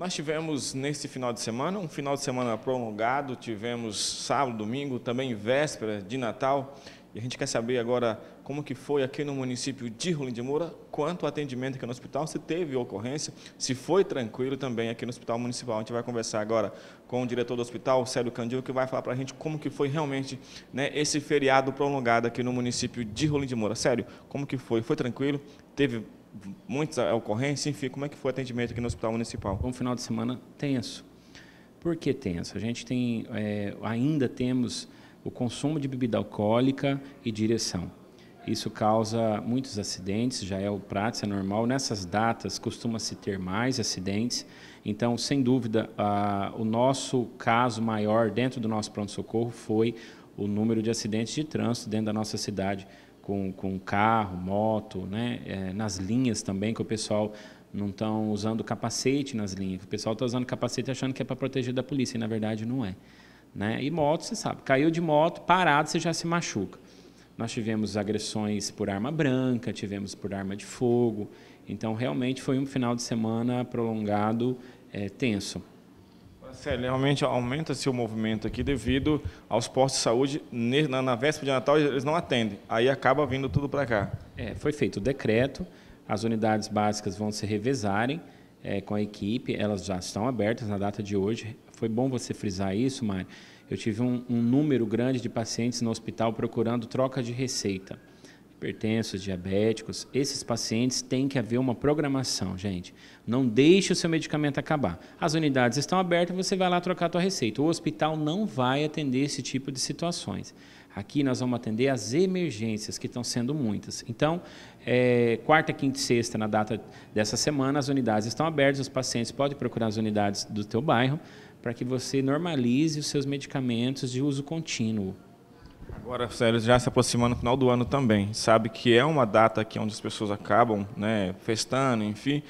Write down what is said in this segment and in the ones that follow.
Nós tivemos neste final de semana, um final de semana prolongado, tivemos sábado, domingo, também véspera de Natal. E a gente quer saber agora como que foi aqui no município de Rolim de Moura, quanto atendimento aqui no hospital, se teve ocorrência, se foi tranquilo também aqui no Hospital Municipal. A gente vai conversar agora com o diretor do hospital, Célio Candil, que vai falar para a gente como que foi realmente né, esse feriado prolongado aqui no município de Rolim de Moura. Sério, como que foi? Foi tranquilo? Teve muitas é, ocorrências, enfim, como é que foi o atendimento aqui no Hospital Municipal? Um final de semana tenso. Por que tenso? A gente tem, é, ainda temos o consumo de bebida alcoólica e direção. Isso causa muitos acidentes, já é o prático é normal. Nessas datas costuma-se ter mais acidentes. Então, sem dúvida, a, o nosso caso maior dentro do nosso pronto-socorro foi o número de acidentes de trânsito dentro da nossa cidade com, com carro, moto, né? É, nas linhas também, que o pessoal não estão usando capacete nas linhas. O pessoal está usando capacete achando que é para proteger da polícia, e na verdade não é. Né? E moto, você sabe, caiu de moto, parado, você já se machuca. Nós tivemos agressões por arma branca, tivemos por arma de fogo. Então, realmente foi um final de semana prolongado, é, tenso. Sério, realmente aumenta-se o movimento aqui devido aos postos de saúde, na, na véspera de Natal eles não atendem, aí acaba vindo tudo para cá. É, foi feito o decreto, as unidades básicas vão se revezarem é, com a equipe, elas já estão abertas na data de hoje. Foi bom você frisar isso, Mário. Eu tive um, um número grande de pacientes no hospital procurando troca de receita hipertensos, diabéticos, esses pacientes têm que haver uma programação, gente. Não deixe o seu medicamento acabar. As unidades estão abertas, você vai lá trocar a tua receita. O hospital não vai atender esse tipo de situações. Aqui nós vamos atender as emergências, que estão sendo muitas. Então, é, quarta, quinta e sexta, na data dessa semana, as unidades estão abertas, os pacientes podem procurar as unidades do teu bairro para que você normalize os seus medicamentos de uso contínuo. Agora, Sérgio, já se aproximando do final do ano também, sabe que é uma data aqui onde as pessoas acabam né, festando, enfim,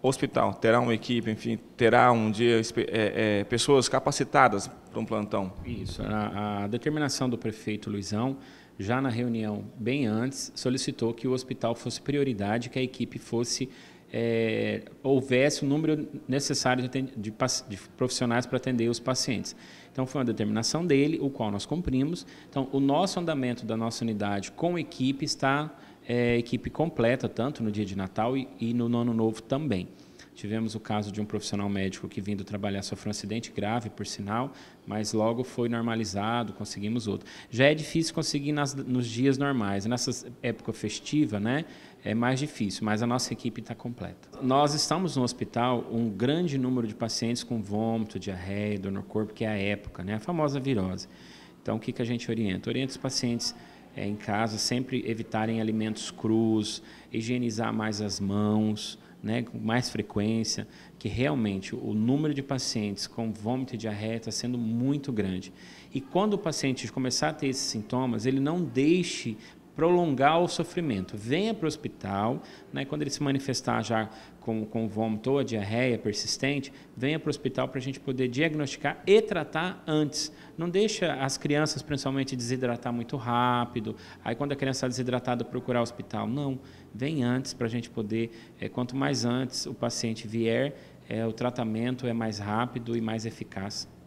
hospital terá uma equipe, enfim, terá um dia é, é, pessoas capacitadas para um plantão. Isso. A, a, determinação do prefeito Luizão, já na reunião bem antes, solicitou que o hospital fosse prioridade, que a equipe fosse é, houvesse o número necessário de, de, de profissionais para atender os pacientes. Então, foi uma determinação dele, o qual nós cumprimos. Então, o nosso andamento da nossa unidade com equipe está é, equipe completa, tanto no dia de Natal e, e no Ano Novo também. Tivemos o caso de um profissional médico que vindo trabalhar sofreu um acidente grave, por sinal, mas logo foi normalizado, conseguimos outro. Já é difícil conseguir nas, nos dias normais. Nessa época festiva, né, é mais difícil, mas a nossa equipe está completa. Nós estamos no hospital um grande número de pacientes com vômito, diarreia, dor no corpo, que é a época, né, a famosa virose. Então, o que, que a gente orienta? Orienta os pacientes é, em casa sempre evitarem alimentos crus, higienizar mais as mãos, né, com mais frequência, que realmente o número de pacientes com vômito e diarreia está sendo muito grande. E quando o paciente começar a ter esses sintomas, ele não deixe prolongar o sofrimento. Venha para o hospital, né, quando ele se manifestar já com, com vômito ou a diarreia persistente, venha para o hospital para a gente poder diagnosticar e tratar antes. Não deixa as crianças, principalmente, desidratar muito rápido. Aí, quando a criança está desidratada, procurar o hospital. Não, vem antes para a gente poder, é, quanto mais antes o paciente vier, é, o tratamento é mais rápido e mais eficaz.